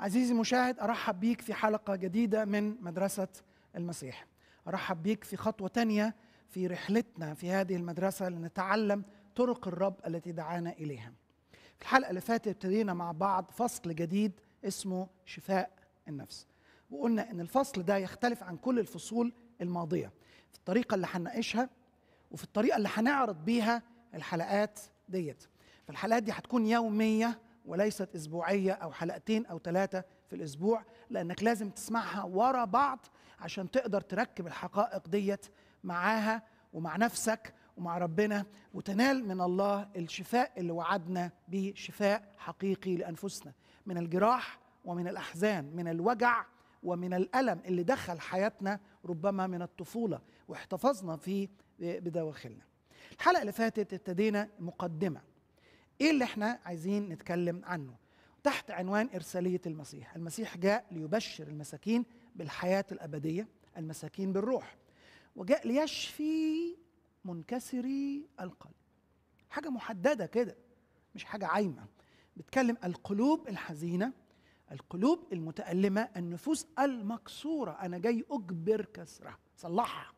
عزيزي مشاهد ارحب بيك في حلقه جديده من مدرسه المسيح ارحب بيك في خطوه تانية في رحلتنا في هذه المدرسه لنتعلم طرق الرب التي دعانا اليها في الحلقه اللي فاتت ابتدينا مع بعض فصل جديد اسمه شفاء النفس وقلنا ان الفصل ده يختلف عن كل الفصول الماضيه في الطريقه اللي هنناقشها وفي الطريقه اللي هنعرض بيها الحلقات ديت فالحلقات دي هتكون يوميه وليست اسبوعيه او حلقتين او ثلاثه في الاسبوع لانك لازم تسمعها ورا بعض عشان تقدر تركب الحقائق ديت معاها ومع نفسك ومع ربنا وتنال من الله الشفاء اللي وعدنا به شفاء حقيقي لانفسنا من الجراح ومن الاحزان من الوجع ومن الالم اللي دخل حياتنا ربما من الطفوله واحتفظنا فيه بدواخلنا الحلقه اللي فاتت ابتدينا مقدمه ايه اللي احنا عايزين نتكلم عنه تحت عنوان ارساليه المسيح المسيح جاء ليبشر المساكين بالحياه الابديه المساكين بالروح وجاء ليشفي منكسري القلب حاجه محدده كده مش حاجه عايمه بتكلم القلوب الحزينه القلوب المتألمة النفوس المكسورة أنا جاي أجبر كسرها صلحها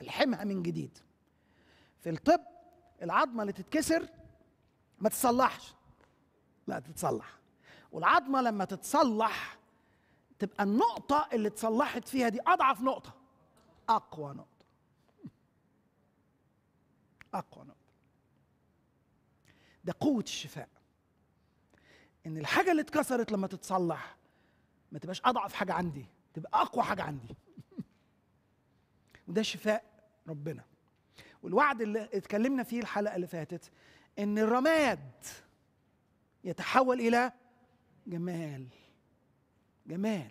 ألحمها من جديد في الطب العظمة اللي تتكسر ما تتصلحش لا تتصلح والعظمه لما تتصلح تبقى النقطه اللي اتصلحت فيها دي اضعف نقطه اقوى نقطه اقوى نقطه ده قوه الشفاء ان الحاجه اللي اتكسرت لما تتصلح ما تبقاش اضعف حاجه عندي تبقى اقوى حاجه عندي وده شفاء ربنا والوعد اللي اتكلمنا فيه الحلقه اللي فاتت ان الرماد يتحول الى جمال جمال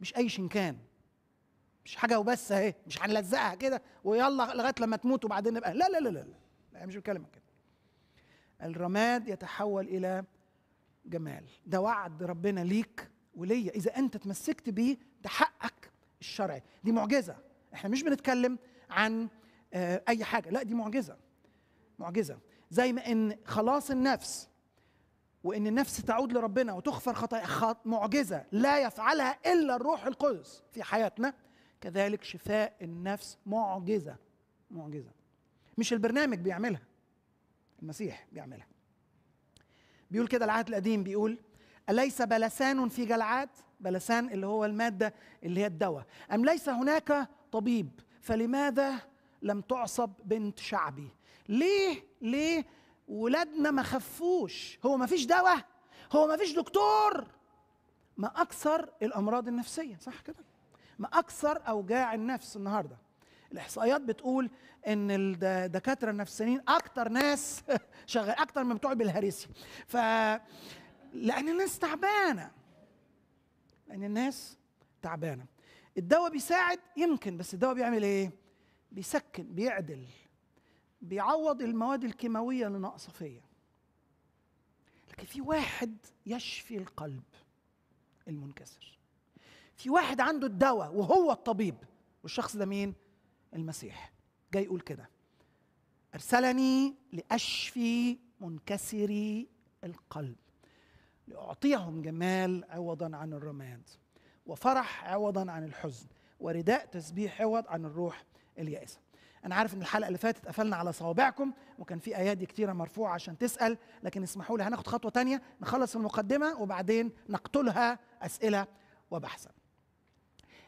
مش اي شنكان مش حاجه وبس اهي مش هنلزقها كده ويلا لغايه لما تموت وبعدين نبقى لا لا لا لا لا مش بتكلم كده الرماد يتحول الى جمال ده وعد ربنا ليك وليا اذا انت تمسكت بيه ده حقك الشرعي دي معجزه احنا مش بنتكلم عن آه، اي حاجه لا دي معجزه معجزه زي ما ان خلاص النفس وان النفس تعود لربنا وتغفر خطايا معجزه لا يفعلها الا الروح القدس في حياتنا كذلك شفاء النفس معجزه معجزه مش البرنامج بيعملها المسيح بيعملها بيقول كده العهد القديم بيقول أليس بلسان في جلعاد؟ بلسان اللي هو المادة اللي هي الدواء، أم ليس هناك طبيب فلماذا لم تعصب بنت شعبي؟ ليه ليه ولادنا ما خفوش هو ما فيش دواء هو ما فيش دكتور ما اكثر الامراض النفسيه صح كده ما اكثر اوجاع النفس النهارده الاحصائيات بتقول ان الدكاتره النفسانيين اكتر ناس شغال اكتر من بتوع بالهريسي ف لان الناس تعبانه لان الناس تعبانه الدواء بيساعد يمكن بس الدواء بيعمل ايه بيسكن بيعدل بيعوض المواد الكيماويه اللي ناقصه فيا لكن في واحد يشفي القلب المنكسر في واحد عنده الدواء وهو الطبيب والشخص ده مين المسيح جاي يقول كده ارسلني لاشفي منكسري القلب لاعطيهم جمال عوضا عن الرماد وفرح عوضا عن الحزن ورداء تسبيح عوض عن الروح اليائسه انا عارف ان الحلقه اللي فاتت قفلنا على صوابعكم وكان في ايادي كتيره مرفوعه عشان تسال لكن اسمحوا لي هناخد خطوه تانية نخلص المقدمه وبعدين نقتلها اسئله وبحثا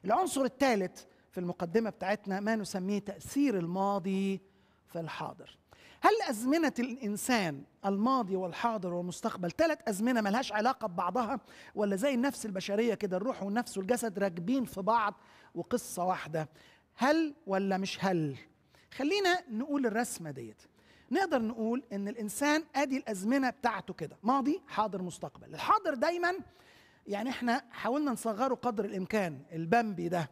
العنصر الثالث في المقدمه بتاعتنا ما نسميه تاثير الماضي في الحاضر هل أزمنة الإنسان الماضي والحاضر والمستقبل ثلاث أزمنة ملهاش علاقة ببعضها ولا زي النفس البشرية كده الروح والنفس والجسد راكبين في بعض وقصة واحدة هل ولا مش هل خلينا نقول الرسمه ديت نقدر نقول ان الانسان ادي الازمنه بتاعته كده ماضي حاضر مستقبل الحاضر دايما يعني احنا حاولنا نصغره قدر الامكان البامبي ده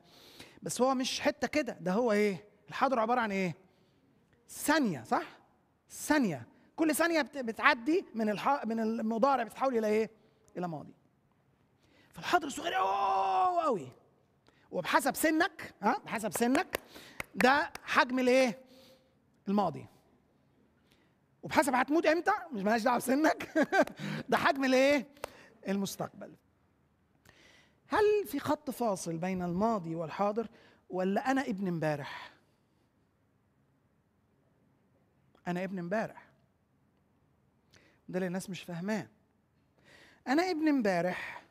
بس هو مش حته كده ده هو ايه الحاضر عباره عن ايه ثانيه صح ثانيه كل ثانيه بتعدي من الح... من المضارع بتتحول الى ايه الى ماضي فالحاضر صغير قوي وبحسب سنك ها بحسب سنك ده حجم الايه الماضي وبحسب هتموت امتى مش مالهاش دعوه بسنك ده حجم الايه المستقبل هل في خط فاصل بين الماضي والحاضر ولا انا ابن امبارح انا ابن امبارح ده اللي الناس مش فاهماه انا ابن امبارح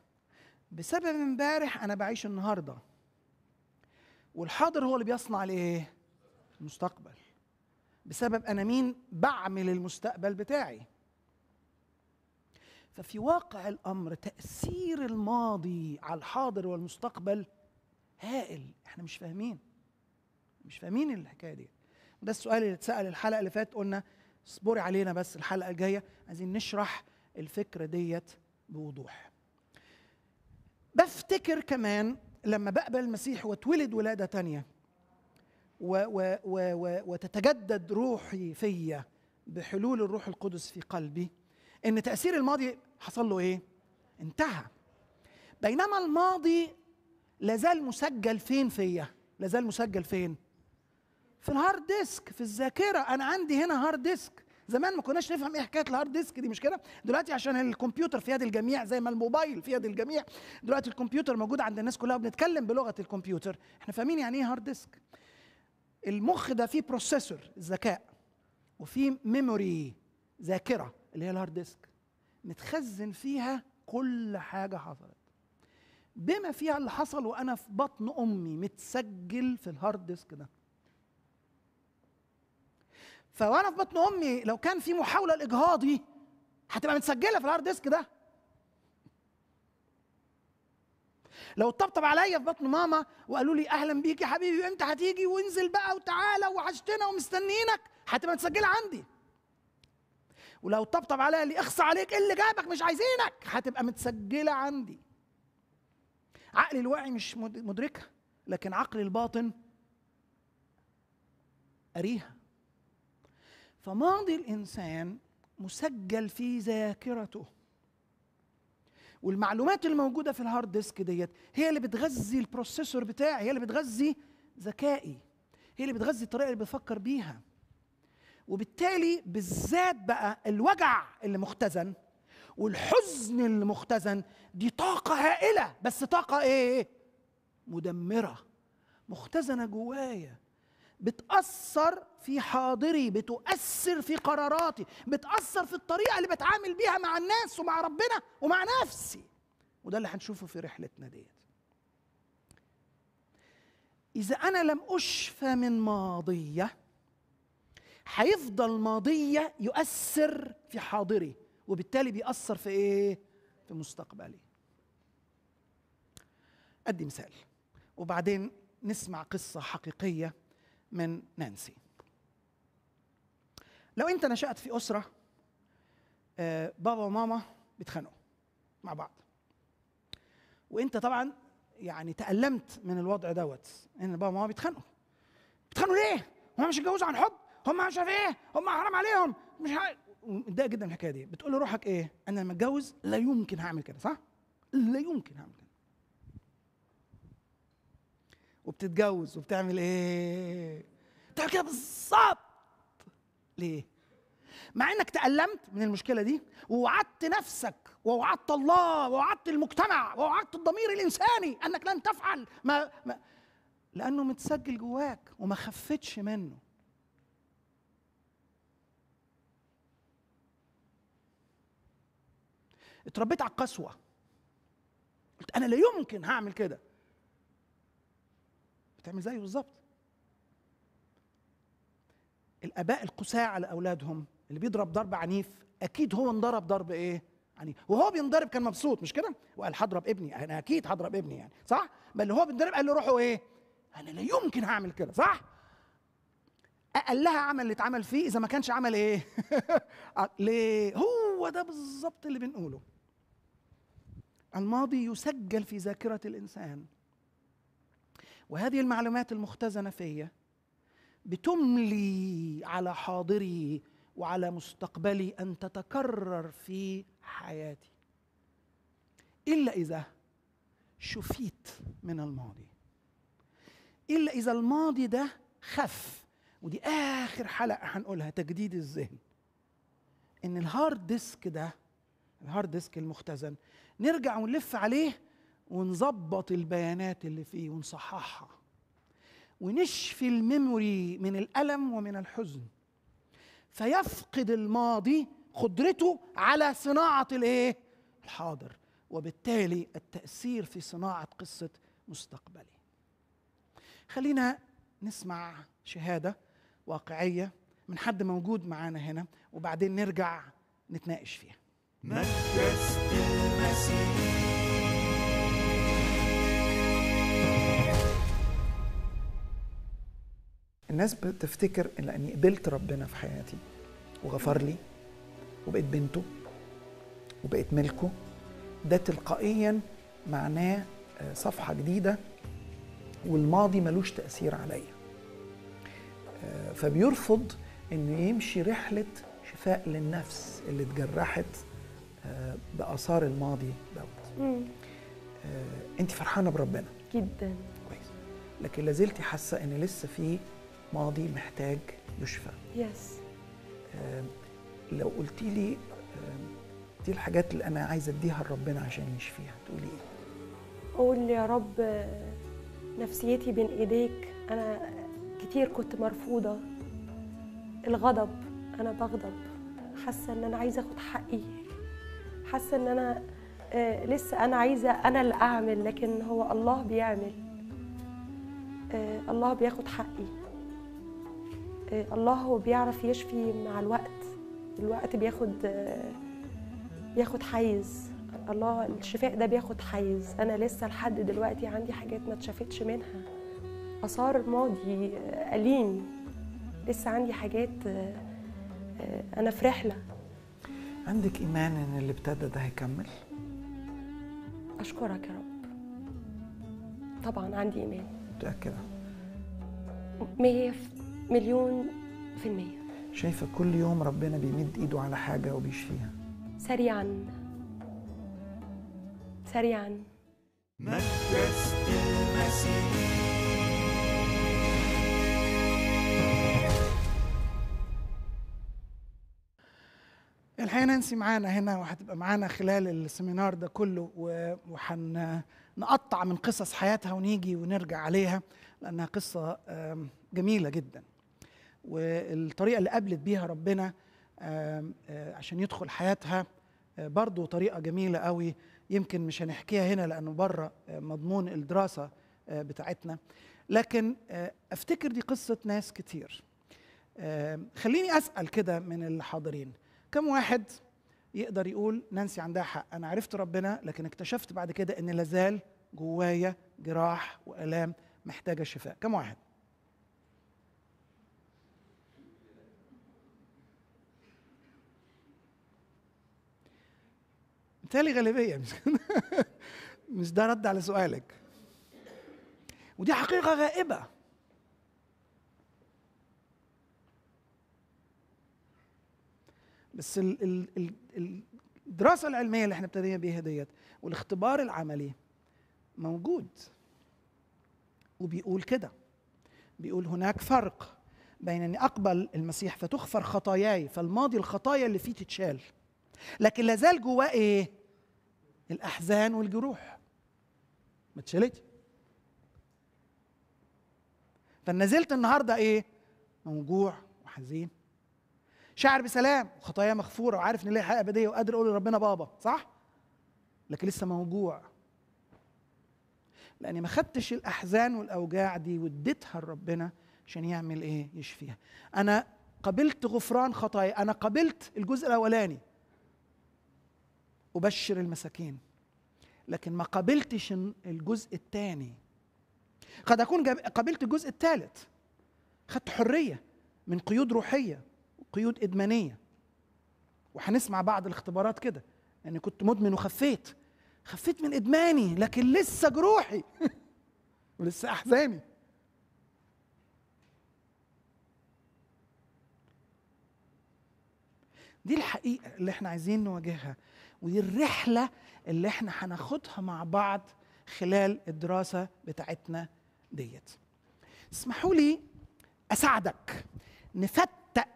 بسبب امبارح انا بعيش النهارده والحاضر هو اللي بيصنع الايه المستقبل بسبب انا مين بعمل المستقبل بتاعي ففي واقع الامر تاثير الماضي على الحاضر والمستقبل هائل احنا مش فاهمين مش فاهمين الحكايه دي ده السؤال اللي اتسال الحلقه اللي فاتت قلنا اصبري علينا بس الحلقه الجايه عايزين نشرح الفكره ديت بوضوح بفتكر كمان لما بقبل المسيح واتولد ولاده تانيه و و و و وتتجدد روحي فيا بحلول الروح القدس في قلبي ان تاثير الماضي حصل له ايه انتهى بينما الماضي لازال مسجل فين فيا لازال مسجل فين في الهارد ديسك في الذاكره انا عندي هنا هارد ديسك زمان ما كناش نفهم ايه حكايه الهارد ديسك دي مش كده دلوقتي عشان الكمبيوتر في يد الجميع زي ما الموبايل في يد الجميع دلوقتي الكمبيوتر موجود عند الناس كلها وبنتكلم بلغه الكمبيوتر احنا فاهمين يعني ايه هارد ديسك المخ ده فيه بروسيسور الذكاء وفيه ميموري ذاكره اللي هي الهارد ديسك متخزن فيها كل حاجه حصلت بما فيها اللي حصل وانا في بطن امي متسجل في الهارد ديسك ده فوانا في بطن امي لو كان في محاوله لاجهاضي هتبقى متسجله في الهارد ديسك ده لو طبطب عليا في بطن ماما وقالوا لي اهلا بيك يا حبيبي وامتى هتيجي وانزل بقى وتعالى وعشتنا ومستنيينك هتبقى متسجله عندي ولو طبطب عليا قال لي اخص عليك ايه اللي جابك مش عايزينك هتبقى متسجله عندي عقلي الواعي مش مدركها لكن عقلي الباطن أريها فماضي الانسان مسجل في ذاكرته والمعلومات الموجوده في الهارد ديسك ديت هي اللي بتغذي البروسيسور بتاعي هي اللي بتغذي ذكائي هي اللي بتغذي الطريقه اللي بفكر بيها وبالتالي بالذات بقى الوجع اللي مختزن والحزن اللي مختزن دي طاقة هائلة بس طاقة ايه؟ مدمرة مختزنة جوايا بتأثر في حاضري بتؤثر في قراراتي بتأثر في الطريقة اللي بتعامل بيها مع الناس ومع ربنا ومع نفسي وده اللي هنشوفه في رحلتنا ديت إذا أنا لم أشفى من ماضية هيفضل ماضية يؤثر في حاضري وبالتالي بيأثر في إيه؟ في مستقبلي أدي مثال وبعدين نسمع قصة حقيقية من نانسي لو انت نشأت في أسرة آه، بابا وماما بيتخانقوا مع بعض وانت طبعا يعني تألمت من الوضع دوت ان بابا وماما بيتخانقوا بيتخانقوا ليه؟ هم مش اتجوزوا عن حب هم مش عارف ايه هم حرام عليهم مش متضايق جدا من الحكايه دي بتقول لروحك ايه؟ انا لما اتجوز لا يمكن هعمل كده صح؟ لا يمكن هعمل كده وبتتجوز وبتعمل ايه؟ تعمل كده بالظبط ليه مع انك تألمت من المشكلة دي ووعدت نفسك ووعدت الله ووعدت المجتمع ووعدت الضمير الإنساني أنك لن تفعل ما, ما لأنه متسجل جواك وما خفتش منه اتربيت على القسوة قلت أنا لا يمكن هعمل كده بتعمل زيه بالظبط الاباء القساة على اولادهم اللي بيضرب ضرب عنيف اكيد هو انضرب ضرب ايه يعني وهو بينضرب كان مبسوط مش كده وقال هضرب ابني انا اكيد هضرب ابني يعني صح بل هو بينضرب قال له روحوا ايه انا لا يمكن هعمل كده صح اقلها عمل اللي اتعمل فيه اذا ما كانش عمل ايه ليه هو ده بالظبط اللي بنقوله الماضي يسجل في ذاكره الانسان وهذه المعلومات المختزنه فيا بتملي على حاضري وعلى مستقبلي ان تتكرر في حياتي الا اذا شفيت من الماضي الا اذا الماضي ده خف ودي اخر حلقه هنقولها تجديد الذهن ان الهارد ديسك ده الهارد ديسك المختزن نرجع ونلف عليه ونظبط البيانات اللي فيه ونصححها ونشفي الميموري من الالم ومن الحزن فيفقد الماضي قدرته على صناعه الايه الحاضر وبالتالي التاثير في صناعه قصه مستقبلي خلينا نسمع شهاده واقعيه من حد موجود معانا هنا وبعدين نرجع نتناقش فيها مركز المسيح الناس بتفتكر لاني قبلت ربنا في حياتي وغفر لي وبقيت بنته وبقيت ملكه ده تلقائيا معناه آه، صفحة جديدة والماضي ملوش تأثير عليا آه، فبيرفض انه يمشي رحلة شفاء للنفس اللي اتجرحت آه، بآثار الماضي دوت انت فرحانة بربنا جدا كويس لكن لازلتي حاسة ان لسه في ماضي محتاج يشفى يس لو قلتي لي دي الحاجات اللي انا عايزه اديها لربنا عشان يشفيها تقولي ايه اقول يا رب نفسيتي بين ايديك انا كتير كنت مرفوضه الغضب انا بغضب حاسه ان انا عايزه اخد حقي حاسه ان انا آه، لسه انا عايزه انا اللي اعمل لكن هو الله بيعمل آه، الله بياخد حقي آه، الله هو بيعرف يشفي مع الوقت الوقت بياخد آه، بياخد حيز الله الشفاء ده بياخد حيز انا لسه لحد دلوقتي عندي حاجات ما اتشافتش منها اثار ماضي آه، اليم لسه عندي حاجات انا في رحله عندك ايمان ان اللي ابتدى ده هيكمل اشكرك يا رب طبعا عندي ايمان متاكده 100% مليون في المية شايفة كل يوم ربنا بيمد إيده على حاجة وبيشفيها سريعا سريعا مكرس المسيح الحقيقه نانسي معانا هنا وهتبقى معانا خلال السيمينار ده كله وهنقطع من قصص حياتها ونيجي ونرجع عليها لانها قصه جميله جدا والطريقه اللي قابلت بيها ربنا آه، عشان يدخل حياتها آه، برضو طريقه جميله قوي يمكن مش هنحكيها هنا لانه بره آه، مضمون الدراسه بتاعتنا لكن افتكر دي قصه ناس كتير خليني اسال كده من الحاضرين كم واحد يقدر يقول نانسي عندها حق انا عرفت ربنا لكن اكتشفت بعد كده ان لازال جوايا جراح والام محتاجه شفاء كم واحد بالتالي غالبيه مش مش ده رد على سؤالك ودي حقيقه غائبه بس ال ال ال الدراسه العلميه اللي احنا ابتدينا بيها ديت والاختبار العملي موجود وبيقول كده بيقول هناك فرق بين اني اقبل المسيح فتغفر خطاياي فالماضي الخطايا اللي فيه تتشال لكن لازال جواه ايه الأحزان والجروح ما اتشالتش فنزلت النهارده ايه؟ موجوع وحزين شاعر بسلام وخطايا مغفوره وعارف ان ليا حياه ابديه وقادر اقول لربنا بابا صح؟ لكن لسه موجوع لاني ما خدتش الاحزان والاوجاع دي واديتها لربنا عشان يعمل ايه؟ يشفيها. انا قبلت غفران خطايا، انا قبلت الجزء الاولاني أبشر المساكين لكن ما قبلتش الجزء الثاني قد أكون قبلت الجزء الثالث خدت حرية من قيود روحية وقيود إدمانية وهنسمع بعض الاختبارات كده أني يعني كنت مدمن وخفيت خفيت من إدماني لكن لسه جروحي ولسه أحزاني دي الحقيقة اللي احنا عايزين نواجهها ودي الرحله اللي احنا هناخدها مع بعض خلال الدراسه بتاعتنا ديت اسمحوا لي اساعدك نفتق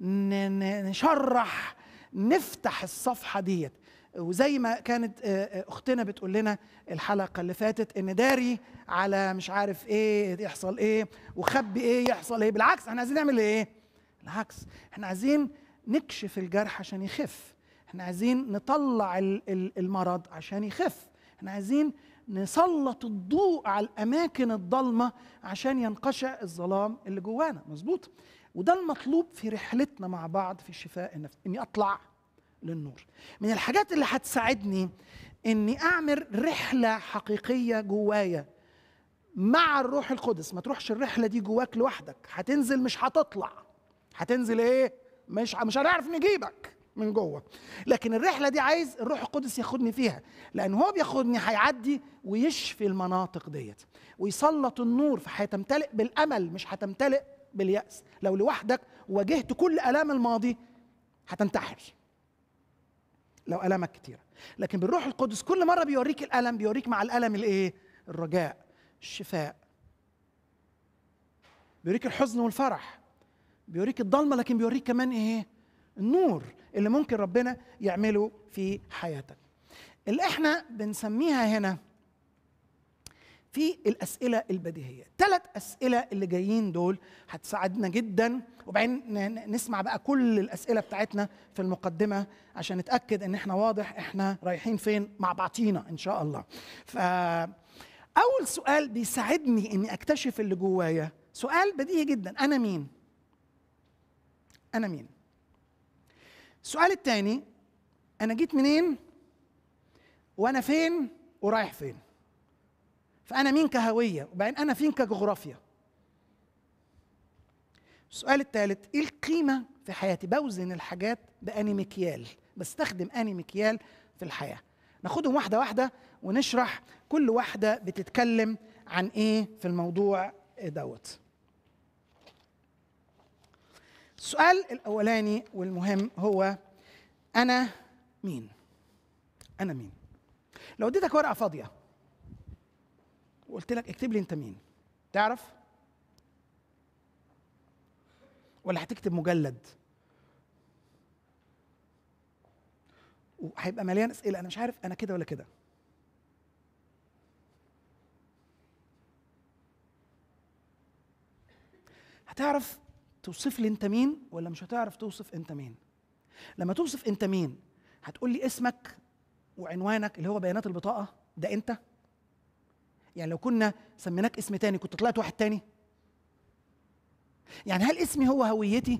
نشرح نفتح الصفحه ديت وزي ما كانت آه، آه، اختنا بتقول لنا الحلقه اللي فاتت ان داري على مش عارف ايه يحصل ايه وخبي ايه يحصل ايه بالعكس احنا عايزين نعمل ايه العكس احنا عايزين نكشف الجرح عشان يخف احنا عايزين نطلع المرض عشان يخف احنا عايزين نسلط الضوء على الاماكن الضلمه عشان ينقشع الظلام اللي جوانا مظبوط وده المطلوب في رحلتنا مع بعض في الشفاء النفسي اني اطلع للنور من الحاجات اللي هتساعدني اني اعمل رحله حقيقيه جوايا مع الروح القدس ما تروحش الرحله دي جواك لوحدك هتنزل مش هتطلع هتنزل ايه مش مش هنعرف نجيبك من جوه لكن الرحله دي عايز الروح القدس ياخدني فيها لان هو بياخدني هيعدي ويشفي المناطق ديت ويسلط النور فهتمتلئ بالامل مش هتمتلئ بالياس لو لوحدك واجهت كل الام الماضي هتنتحر لو الامك كتيره لكن بالروح القدس كل مره بيوريك الالم بيوريك مع الالم الايه الرجاء الشفاء بيوريك الحزن والفرح بيوريك الضلمه لكن بيوريك كمان ايه النور اللي ممكن ربنا يعمله في حياتك اللي احنا بنسميها هنا في الأسئلة البديهية ثلاث أسئلة اللي جايين دول هتساعدنا جدا وبعدين نسمع بقى كل الأسئلة بتاعتنا في المقدمة عشان نتأكد إن إحنا واضح إحنا رايحين فين مع بعضينا إن شاء الله فأول سؤال بيساعدني إني أكتشف اللي جوايا سؤال بديهي جدا أنا مين؟ أنا مين؟ السؤال الثاني انا جيت منين وانا فين ورايح فين فانا مين كهويه وبعدين انا فين كجغرافيا السؤال الثالث ايه القيمه في حياتي بوزن الحاجات باني مكيال بستخدم اني مكيال في الحياه ناخدهم واحده واحده ونشرح كل واحده بتتكلم عن ايه في الموضوع دوت السؤال الاولاني والمهم هو انا مين انا مين لو اديتك ورقه فاضيه وقلت لك اكتب لي انت مين تعرف ولا هتكتب مجلد وهيبقى مليان اسئله انا مش عارف انا كده ولا كده هتعرف توصف لي انت مين ولا مش هتعرف توصف انت مين لما توصف انت مين هتقول لي اسمك وعنوانك اللي هو بيانات البطاقه ده انت يعني لو كنا سميناك اسم تاني كنت طلعت واحد تاني يعني هل اسمي هو هويتي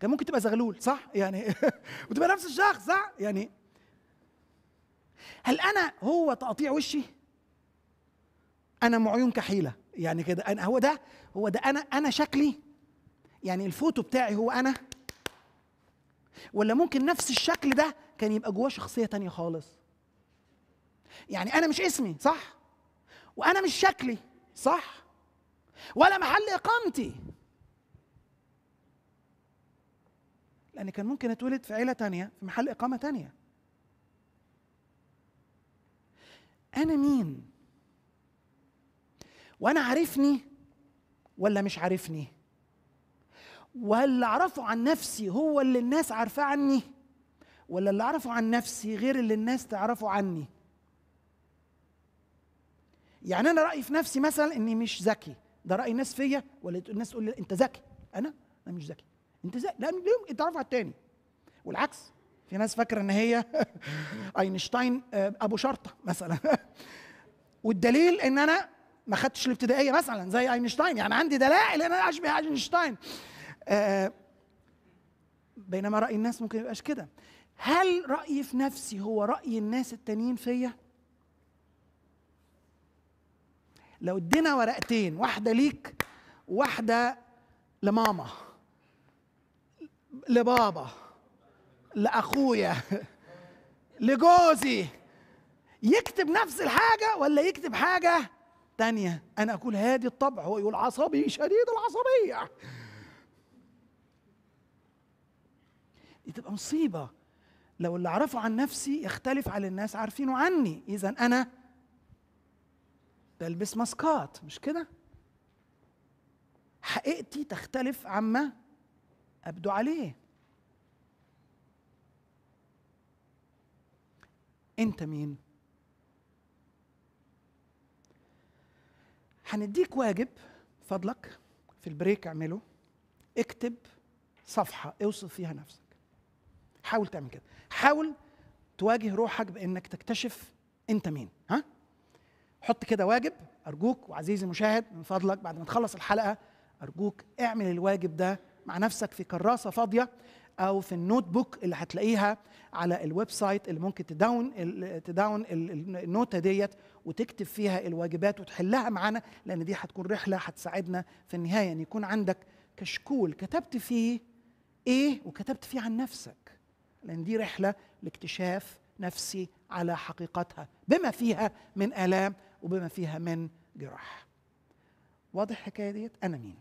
كان ممكن تبقى زغلول صح يعني وتبقى نفس الشخص صح يعني هل انا هو تقطيع وشي انا معيون كحيله يعني كده انا هو ده هو ده انا انا شكلي يعني الفوتو بتاعي هو انا ولا ممكن نفس الشكل ده كان يبقى جواه شخصيه تانية خالص يعني انا مش اسمي صح وانا مش شكلي صح ولا محل اقامتي لان كان ممكن اتولد في عيله تانية في محل اقامه تانية انا مين وانا عارفني ولا مش عارفني واللي اعرفه عن نفسي هو اللي الناس عارفاه عني ولا اللي اعرفه عن نفسي غير اللي الناس تعرفه عني يعني انا رايي في نفسي مثلا اني مش ذكي ده راي الناس فيا ولا الناس تقول لي انت ذكي انا انا مش ذكي انت ذكي لا انت عارف على التاني والعكس في ناس فاكره ان هي اينشتاين آه، ابو شرطه مثلا والدليل ان انا ما خدتش الابتدائيه مثلا زي اينشتاين يعني عندي دلائل ان انا اشبه اينشتاين آه، بينما راي الناس ممكن يبقاش كده هل رايي في نفسي هو راي الناس التانيين فيا لو ادينا ورقتين واحده ليك واحده لماما لبابا لاخويا لجوزي يكتب نفس الحاجه ولا يكتب حاجه الثانية أنا أكون هادي الطبع هو يقول عصبي شديد العصبية دي تبقى مصيبة لو اللي أعرفه عن نفسي يختلف عن الناس عارفينه عني إذا أنا بلبس ماسكات مش كده حقيقتي تختلف عما أبدو عليه أنت مين؟ هنديك واجب فضلك في البريك اعمله اكتب صفحه اوصف فيها نفسك حاول تعمل كده حاول تواجه روحك بانك تكتشف انت مين ها حط كده واجب ارجوك وعزيزي المشاهد من فضلك بعد ما تخلص الحلقه ارجوك اعمل الواجب ده مع نفسك في كراسه فاضيه او في النوت بوك اللي هتلاقيها على الويب سايت اللي ممكن تداون تداون النوته ديت وتكتب فيها الواجبات وتحلها معانا لان دي هتكون رحله هتساعدنا في النهايه ان يعني يكون عندك كشكول كتبت فيه ايه وكتبت فيه عن نفسك لان دي رحله لاكتشاف نفسي على حقيقتها بما فيها من الام وبما فيها من جراح واضح الحكايه ديت انا مين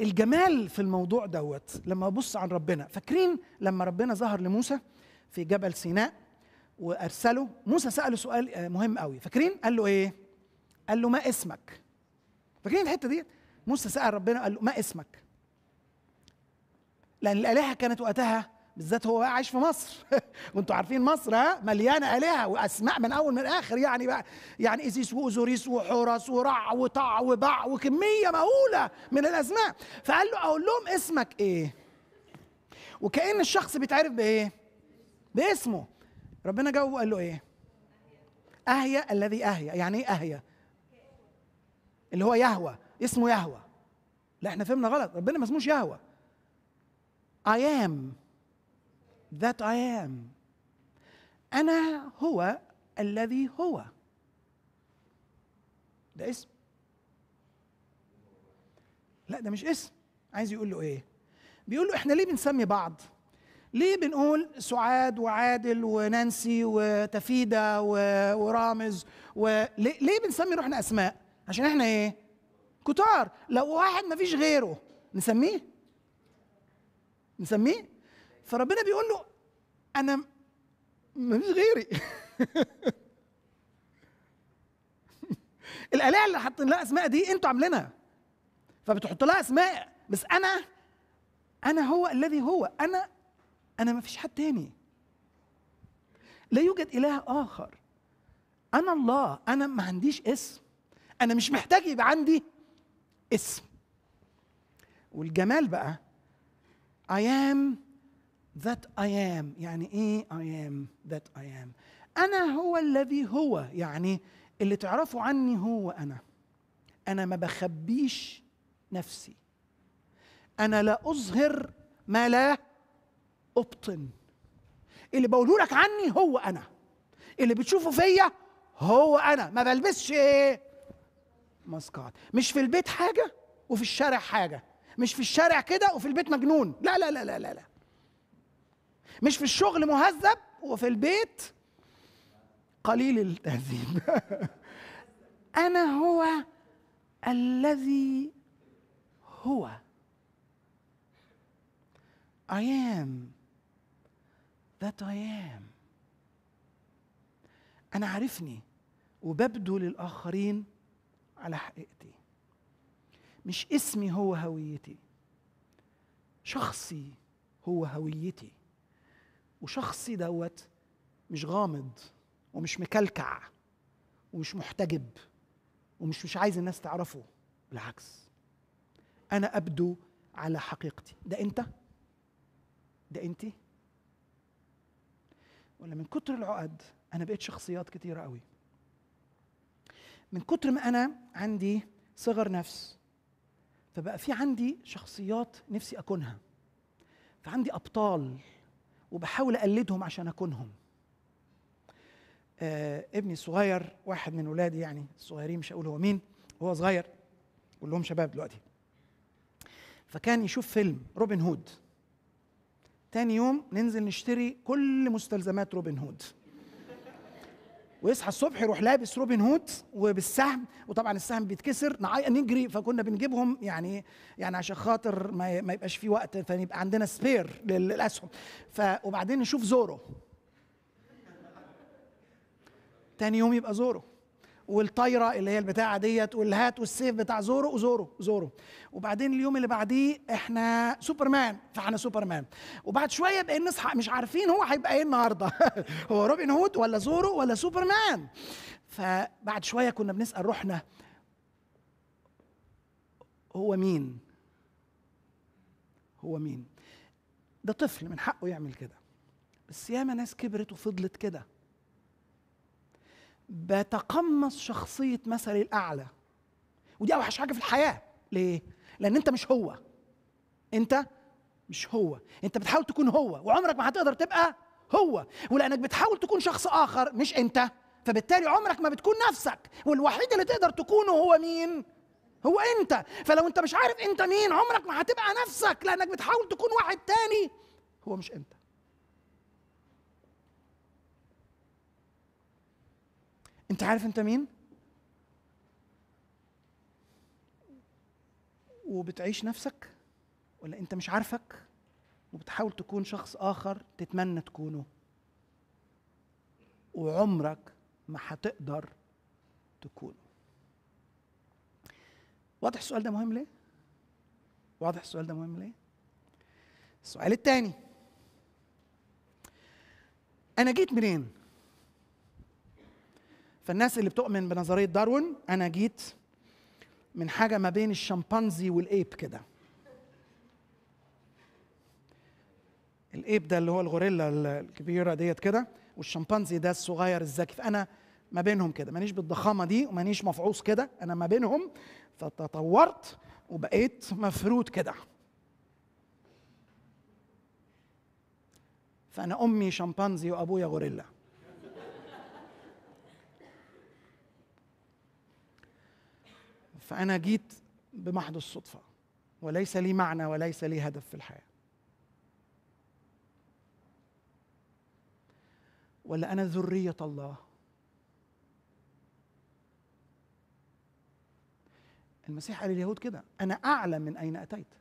الجمال في الموضوع دوت لما ابص عن ربنا فاكرين لما ربنا ظهر لموسى في جبل سيناء وارسله موسى ساله سؤال آه، مهم قوي فاكرين قال له ايه قال له ما اسمك فاكرين الحته دي موسى سال ربنا قال له ما اسمك لان الالهه كانت وقتها بالذات هو بقى عايش في مصر وانتوا عارفين مصر ها مليانه الهه واسماء من اول من اخر يعني بقى يعني ايزيس واوزوريس وحورس ورع وطع وبع وكميه مهوله من الاسماء فقال له اقول لهم اسمك ايه وكان الشخص بيتعرف بايه باسمه ربنا جاوبه قال له ايه اهيا الذي اهيا يعني ايه اهيا اللي هو يهوى اسمه يهوى لا احنا فهمنا غلط ربنا ما اسموش يهوى I am that I am أنا هو الذي هو ده اسم لا ده مش اسم عايز يقول له ايه بيقول له احنا ليه بنسمي بعض ليه بنقول سعاد وعادل ونانسي وتفيدة ورامز وليه ليه بنسمي روحنا اسماء عشان احنا ايه كتار لو واحد مفيش غيره نسميه نسميه فربنا بيقول له انا ما فيش غيري الالهه اللي حاطين لها اسماء دي انتوا عاملينها فبتحط لها اسماء بس انا انا هو الذي هو انا انا ما فيش حد تاني لا يوجد اله اخر انا الله انا ما عنديش اسم انا مش محتاج يبقى عندي اسم والجمال بقى I am that I am يعني ايه I am that I am أنا هو الذي هو يعني اللي تعرفه عني هو أنا أنا ما بخبيش نفسي أنا لا أظهر ما لا أبطن اللي بقوله لك عني هو أنا اللي بتشوفه فيا هو أنا ما بلبسش إيه مسكات مش في البيت حاجة وفي الشارع حاجة مش في الشارع كده وفي البيت مجنون لا لا لا لا لا, لا. مش في الشغل مهذب وفي البيت قليل التهذيب انا هو الذي هو I am that I am أنا عارفني وببدو للآخرين على حقيقتي مش اسمي هو هويتي شخصي هو هويتي وشخصي دوت مش غامض ومش مكلكع ومش محتجب ومش مش عايز الناس تعرفه بالعكس انا ابدو على حقيقتي ده انت ده انت ولا من كتر العقد انا بقيت شخصيات كتيره قوي من كتر ما انا عندي صغر نفس فبقى في عندي شخصيات نفسي اكونها فعندي ابطال وبحاول اقلدهم عشان اكونهم آه ابني الصغير واحد من ولادي يعني الصغيرين مش هقول هو مين وهو صغير كلهم شباب دلوقتي فكان يشوف فيلم روبن هود تاني يوم ننزل نشتري كل مستلزمات روبن هود ويصحى الصبح يروح لابس روبن هود وبالسهم وطبعا السهم بيتكسر نجري فكنا بنجيبهم يعني يعني عشان خاطر ما, ما يبقاش في وقت فيبقى عندنا سبير للاسهم ف وبعدين نشوف زورو تاني يوم يبقى زورو والطايره اللي هي البتاعه ديت والهات والسيف بتاع زورو وزورو زورو وبعدين اليوم اللي بعديه احنا سوبرمان فاحنا سوبرمان وبعد شويه بقينا نصحى مش عارفين هو هيبقى ايه النهارده هو روبن هود ولا زورو ولا سوبرمان فبعد شويه كنا بنسال روحنا هو مين هو مين ده طفل من حقه يعمل كده بس ياما ناس كبرت وفضلت كده بتقمص شخصية مثل الأعلى ودي أوحش حاجة في الحياة ليه؟ لأن أنت مش هو أنت مش هو أنت بتحاول تكون هو وعمرك ما هتقدر تبقى هو ولأنك بتحاول تكون شخص آخر مش أنت فبالتالي عمرك ما بتكون نفسك والوحيد اللي تقدر تكونه هو مين؟ هو أنت فلو أنت مش عارف أنت مين عمرك ما هتبقى نفسك لأنك بتحاول تكون واحد تاني هو مش أنت انت عارف انت مين وبتعيش نفسك ولا انت مش عارفك وبتحاول تكون شخص اخر تتمنى تكونه وعمرك ما هتقدر تكونه واضح السؤال ده مهم ليه واضح السؤال ده مهم ليه السؤال الثاني انا جيت منين فالناس اللي بتؤمن بنظريه داروين انا جيت من حاجه ما بين الشمبانزي والايب كده الايب ده اللي هو الغوريلا الكبيره ديت كده والشمبانزي ده الصغير الذكي فانا ما بينهم كده مانيش بالضخامه دي ومانيش مفعوص كده انا ما بينهم فتطورت وبقيت مفروض كده فانا امي شمبانزي وابويا غوريلا فأنا جيت بمحض الصدفة وليس لي معنى وليس لي هدف في الحياة ولا أنا ذرية الله المسيح قال لليهود كده أنا أعلم من أين أتيت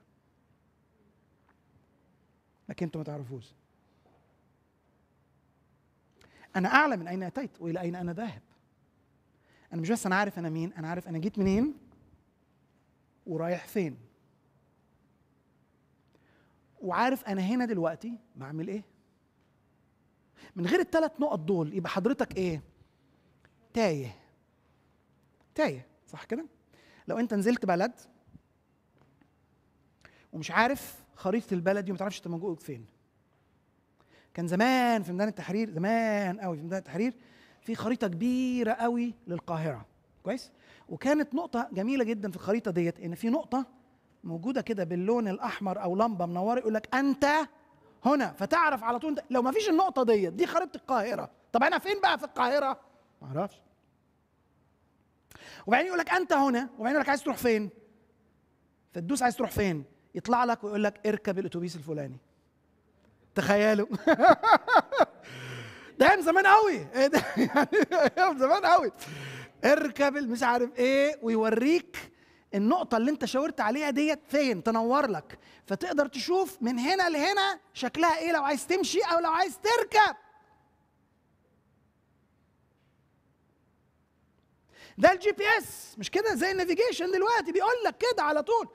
لكن أنتم ما تعرفوش أنا أعلم من أين أتيت وإلى أين أنا ذاهب أنا مش بس أنا عارف أنا مين أنا عارف أنا جيت منين ورايح فين وعارف انا هنا دلوقتي بعمل ايه من غير التلات نقط دول يبقى حضرتك ايه تايه تايه صح كده لو انت نزلت بلد ومش عارف خريطه البلد دي وما تعرفش انت موجود فين كان زمان في ميدان التحرير زمان قوي في ميدان التحرير في خريطه كبيره قوي للقاهره كويس وكانت نقطه جميله جدا في الخريطه ديت ان في نقطه موجوده كده باللون الاحمر او لمبه منوره يقول لك انت هنا فتعرف على طول لو ما فيش النقطه ديت دي خريطه القاهره طب انا فين بقى في القاهره ما اعرفش وبعدين يقول لك انت هنا وبعدين يقول لك عايز تروح فين فتدوس عايز تروح فين يطلع لك ويقول لك اركب الاتوبيس الفلاني تخيلوا ده من زمان قوي ايه ده يعني زمان قوي اركب مش عارف ايه ويوريك النقطة اللي انت شاورت عليها ديت فين تنور لك فتقدر تشوف من هنا لهنا شكلها ايه لو عايز تمشي او لو عايز تركب ده الجي بي اس مش كده زي النافيجيشن دلوقتي بيقول لك كده على طول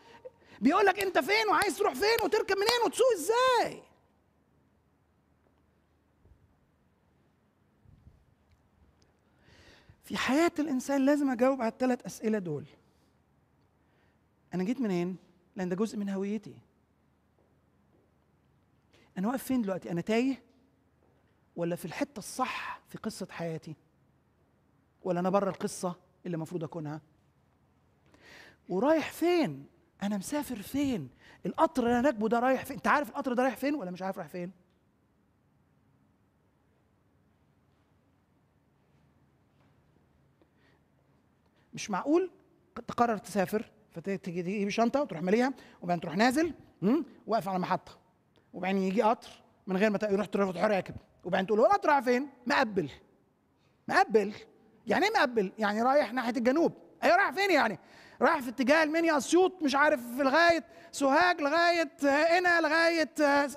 بيقول لك انت فين وعايز تروح فين وتركب منين وتسوق ازاي في حياة الإنسان لازم أجاوب على الثلاث أسئلة دول أنا جيت منين؟ لأن ده جزء من هويتي أنا واقف فين دلوقتي؟ أنا تايه؟ ولا في الحتة الصح في قصة حياتي؟ ولا أنا بره القصة اللي المفروض أكونها؟ ورايح فين؟ أنا مسافر فين؟ القطر اللي أنا راكبه ده رايح فين؟ أنت عارف القطر ده رايح فين ولا مش عارف رايح فين؟ مش معقول تقرر تسافر فتجيب شنطه وتروح ماليها وبعدين تروح نازل واقف على محطه وبعدين يجي قطر من غير ما يروح تروح راكب وبعدين تقول له القطر رايح فين؟ مقبل مقبل يعني ايه مقبل؟ يعني رايح ناحيه الجنوب ايوه رايح فين يعني؟ رايح في اتجاه المنيا اسيوط مش عارف لغايه سوهاج لغايه هنا لغايه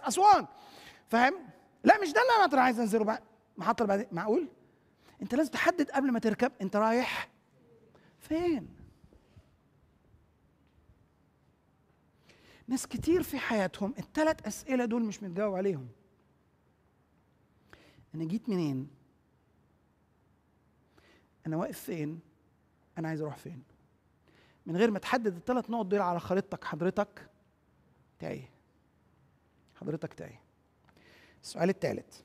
اسوان فاهم؟ لا مش ده اللي انا عايز انزله بقى المحطه اللي بعدين معقول؟ انت لازم تحدد قبل ما تركب انت رايح فين ناس كتير في حياتهم التلات اسئله دول مش متجاوب عليهم انا جيت منين انا واقف فين انا عايز اروح فين من غير ما تحدد الثلاث نقط دول على خريطتك حضرتك تايه حضرتك تايه السؤال الثالث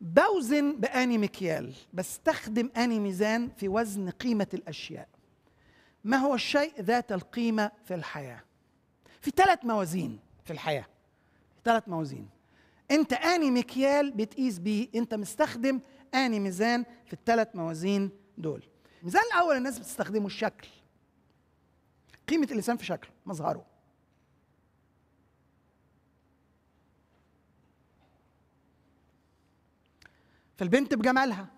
بوزن باني مكيال بستخدم اني ميزان في وزن قيمه الاشياء ما هو الشيء ذات القيمه في الحياه في ثلاث موازين في الحياه ثلاث موازين انت اني مكيال بتقيس بيه انت مستخدم اني ميزان في الثلاث موازين دول الميزان الاول الناس بتستخدمه الشكل قيمه الانسان في شكله مظهره فالبنت بجمالها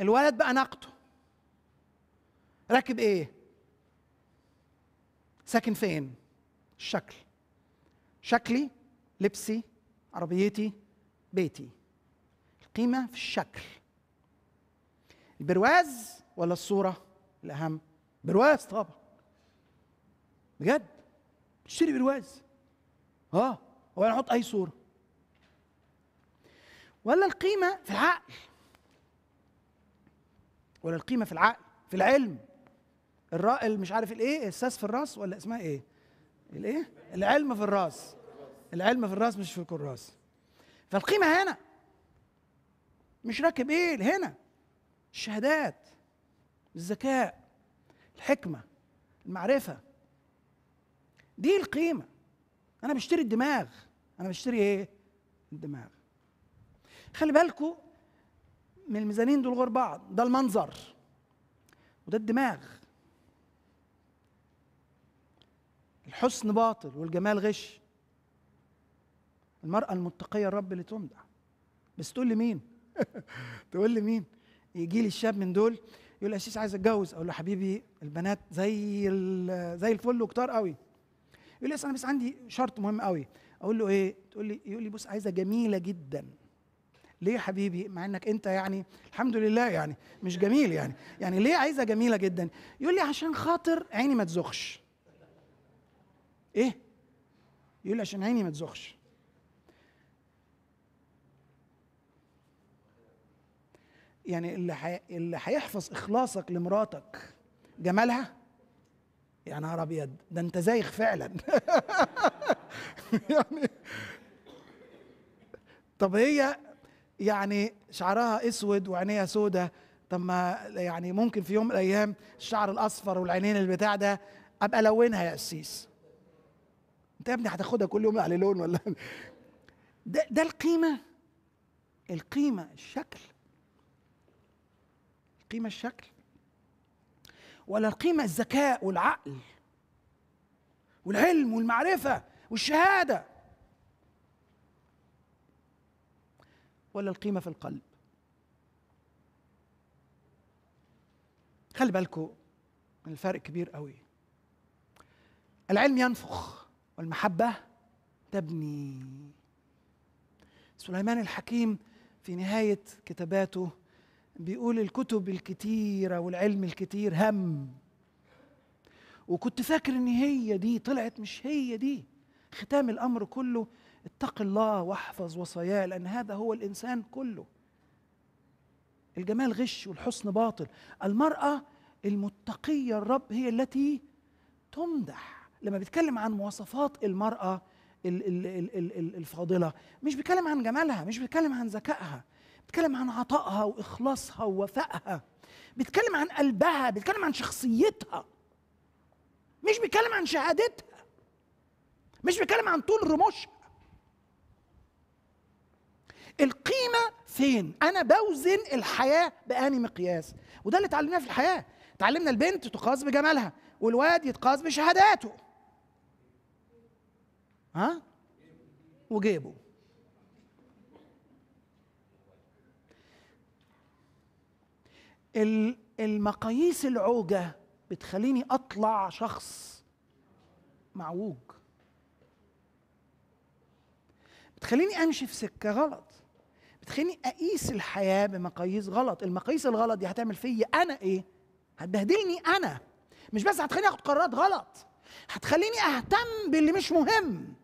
الولد بأناقته راكب ايه ساكن فين الشكل شكلي لبسي عربيتي بيتي القيمه في الشكل البرواز ولا الصوره الاهم برواز طبعا بجد تشتري برواز اه هو انا احط اي صوره ولا القيمة في العقل ولا القيمة في العقل في العلم الرائل مش عارف الايه الساس في الراس ولا اسمها ايه الايه العلم في الراس العلم في الراس مش في الكراس فالقيمة هنا مش راكب ايه هنا الشهادات الذكاء الحكمة المعرفة دي القيمة أنا بشتري الدماغ أنا بشتري إيه؟ الدماغ خلي بالكم من الميزانين دول غير بعض ده المنظر وده الدماغ الحسن باطل والجمال غش المرأة المتقية الرب اللي تمدح بس تقول لي مين تقول لي مين يجي لي الشاب من دول يقول لي عايز اتجوز اقول له حبيبي البنات زي زي الفل وكتار قوي يقول لي انا بس عندي شرط مهم قوي اقول له ايه تقول لي يقول لي بص عايزه جميله جدا ليه يا حبيبي مع انك انت يعني الحمد لله يعني مش جميل يعني يعني ليه عايزه جميله جدا يقول لي عشان خاطر عيني ما تزخش ايه يقول لي عشان عيني ما تزخش يعني اللي اللي هيحفظ اخلاصك لمراتك جمالها يا نهار ابيض ده انت زايغ فعلا يعني طب هي يعني شعرها اسود وعينيها سودة طب ما يعني ممكن في يوم من الايام الشعر الاصفر والعينين البتاع ده ابقى الونها يا قسيس انت يا ابني هتاخدها كل يوم على لون ولا ده ده القيمه القيمه الشكل القيمه الشكل ولا القيمه الذكاء والعقل والعلم والمعرفه والشهاده ولا القيمه في القلب خلي بالكم الفرق كبير قوي العلم ينفخ والمحبه تبني سليمان الحكيم في نهايه كتاباته بيقول الكتب الكتيره والعلم الكتير هم وكنت فاكر ان هي دي طلعت مش هي دي ختام الامر كله اتق الله واحفظ وصاياه لأن هذا هو الإنسان كله الجمال غش والحسن باطل المرأة المتقية الرب هي التي تمدح لما بيتكلم عن مواصفات المرأة الفاضلة مش بيتكلم عن جمالها مش بيتكلم عن ذكائها بيتكلم عن عطائها وإخلاصها ووفائها بيتكلم عن قلبها بيتكلم عن شخصيتها مش بيتكلم عن شهادتها مش بيتكلم عن طول رموشها القيمه فين انا بوزن الحياه باني مقياس وده اللي اتعلمناه في الحياه اتعلمنا البنت تقاس بجمالها والواد يتقاس بشهاداته ها وجيبه المقاييس العوجة بتخليني أطلع شخص معوج بتخليني أمشي في سكة غلط بتخليني اقيس الحياه بمقاييس غلط المقاييس الغلط دي هتعمل فيا انا ايه هتبهدلني انا مش بس هتخليني اخد قرارات غلط هتخليني اهتم باللي مش مهم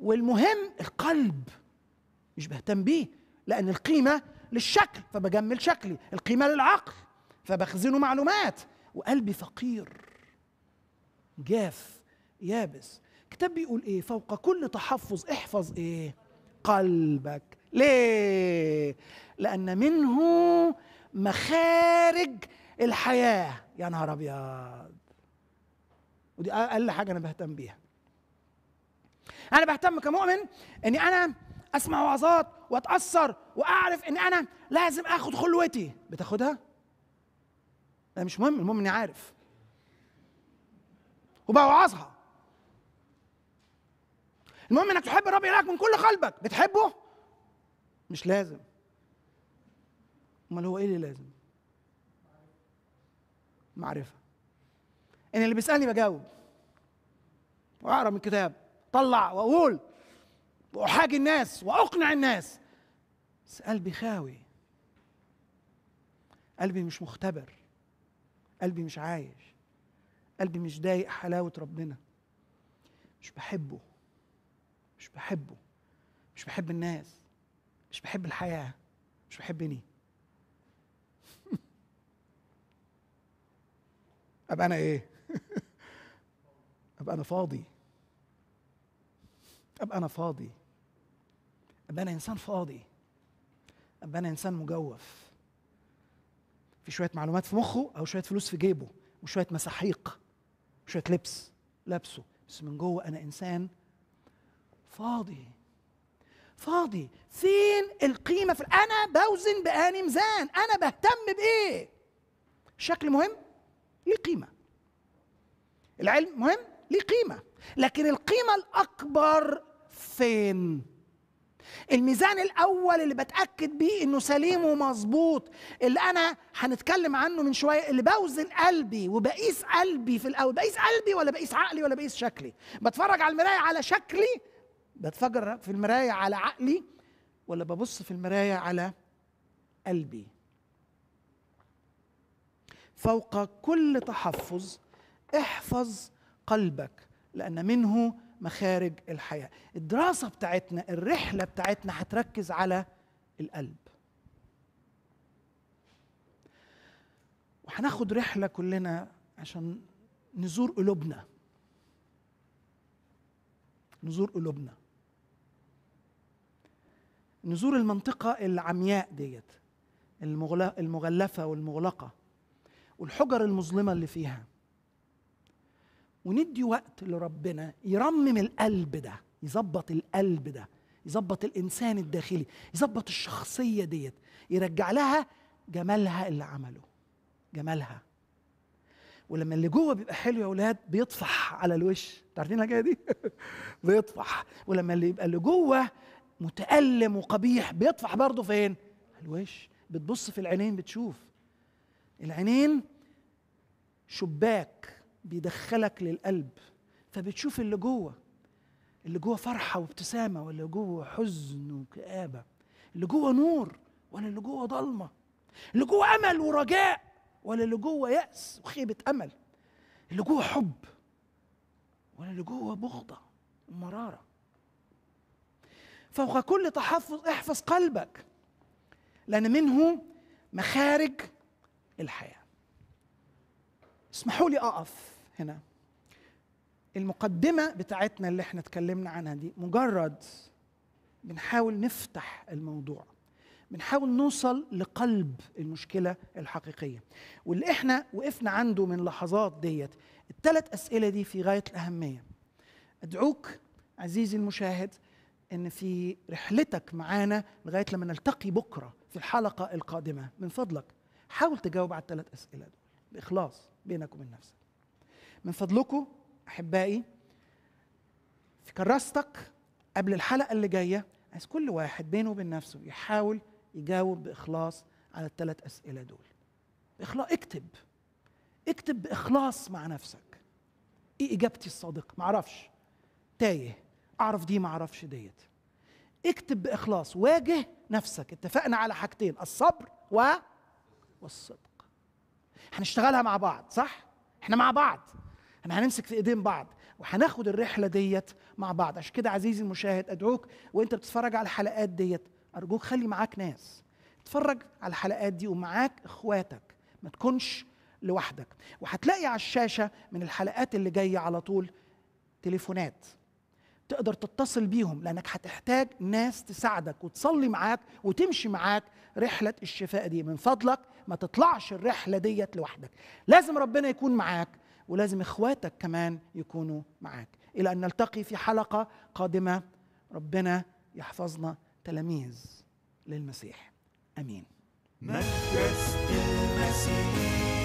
والمهم القلب مش بهتم بيه لان القيمه للشكل فبجمل شكلي القيمه للعقل فبخزنه معلومات وقلبي فقير جاف يابس كتاب بيقول ايه فوق كل تحفظ احفظ ايه قلبك ليه لان منه مخارج الحياه يا نهار ابيض ودي اقل حاجه انا بهتم بيها انا بهتم كمؤمن اني انا اسمع وعظات واتاثر واعرف أني انا لازم اخد خلوتي بتاخدها لا مش مهم المهم اني عارف وبوعظها المهم انك تحب الرب الهك من كل قلبك بتحبه مش لازم امال هو ايه اللي لازم معرفه ان اللي بيسالني بجاوب واقرا من الكتاب طلع واقول واحاجي الناس واقنع الناس بس قلبي خاوي قلبي مش مختبر قلبي مش عايش قلبي مش ضايق حلاوه ربنا مش بحبه مش بحبه مش بحب الناس مش بحب الحياه مش بحبني ابقى انا ايه ابقى انا فاضي ابقى انا فاضي ابقى انا انسان فاضي ابقى انا انسان مجوف في شويه معلومات في مخه او شويه فلوس في جيبه وشويه مساحيق وشويه لبس لابسه بس من جوه انا انسان فاضي فاضي فين القيمة في أنا بوزن بآني ميزان أنا بهتم بإيه الشكل مهم ليه قيمة العلم مهم ليه قيمة لكن القيمة الأكبر فين الميزان الأول اللي بتأكد بيه إنه سليم ومظبوط اللي أنا هنتكلم عنه من شوية اللي بوزن قلبي وبقيس قلبي في الأول بقيس قلبي ولا بقيس عقلي ولا بقيس شكلي بتفرج على المراية على شكلي بتفجر في المرايه على عقلي ولا ببص في المرايه على قلبي فوق كل تحفظ احفظ قلبك لان منه مخارج الحياه الدراسه بتاعتنا الرحله بتاعتنا هتركز على القلب وهناخد رحله كلنا عشان نزور قلوبنا نزور قلوبنا نزور المنطقة العمياء ديت المغلفة والمغلقة والحجر المظلمة اللي فيها وندي وقت لربنا يرمم القلب ده يظبط القلب ده يظبط الانسان الداخلي يظبط الشخصيه ديت يرجع لها جمالها اللي عمله جمالها ولما اللي جوه بيبقى حلو يا اولاد بيطفح على الوش تعرفين عارفين الحكايه دي بيطفح ولما اللي يبقى اللي جوه متألم وقبيح بيطفح برضه فين؟ الوش بتبص في العينين بتشوف العينين شباك بيدخلك للقلب فبتشوف اللي جوه اللي جوه فرحة وابتسامة واللي جوه حزن وكآبة اللي جوه نور ولا اللي جوه ضلمة اللي جوه أمل ورجاء ولا اللي جوه يأس وخيبة أمل اللي جوه حب ولا اللي جوه بغضة ومرارة فوق كل تحفظ احفظ قلبك لأن منه مخارج الحياة اسمحوا لي أقف هنا المقدمة بتاعتنا اللي احنا اتكلمنا عنها دي مجرد بنحاول نفتح الموضوع بنحاول نوصل لقلب المشكلة الحقيقية واللي احنا وقفنا عنده من لحظات ديت الثلاث أسئلة دي في غاية الأهمية أدعوك عزيزي المشاهد ان في رحلتك معانا لغايه لما نلتقي بكره في الحلقه القادمه من فضلك حاول تجاوب على الثلاث اسئله دول باخلاص بينك وبين نفسك من فضلكم احبائي في كراستك قبل الحلقه اللي جايه عايز كل واحد بينه وبين نفسه يحاول يجاوب باخلاص على الثلاث اسئله دول باخلاص اكتب اكتب باخلاص مع نفسك ايه اجابتي الصادقه معرفش تايه اعرف دي ما اعرفش ديت اكتب باخلاص واجه نفسك اتفقنا على حاجتين الصبر و والصدق هنشتغلها مع بعض صح احنا مع بعض احنا هنمسك في ايدين بعض وهناخد الرحله ديت مع بعض عشان كده عزيزي المشاهد ادعوك وانت بتتفرج على الحلقات ديت ارجوك خلي معاك ناس اتفرج على الحلقات دي ومعاك اخواتك ما تكونش لوحدك وهتلاقي على الشاشه من الحلقات اللي جايه على طول تليفونات تقدر تتصل بيهم لانك هتحتاج ناس تساعدك وتصلي معاك وتمشي معاك رحله الشفاء دي من فضلك ما تطلعش الرحله ديت لوحدك لازم ربنا يكون معاك ولازم اخواتك كمان يكونوا معاك الى ان نلتقي في حلقه قادمه ربنا يحفظنا تلاميذ للمسيح امين مجلس المسيح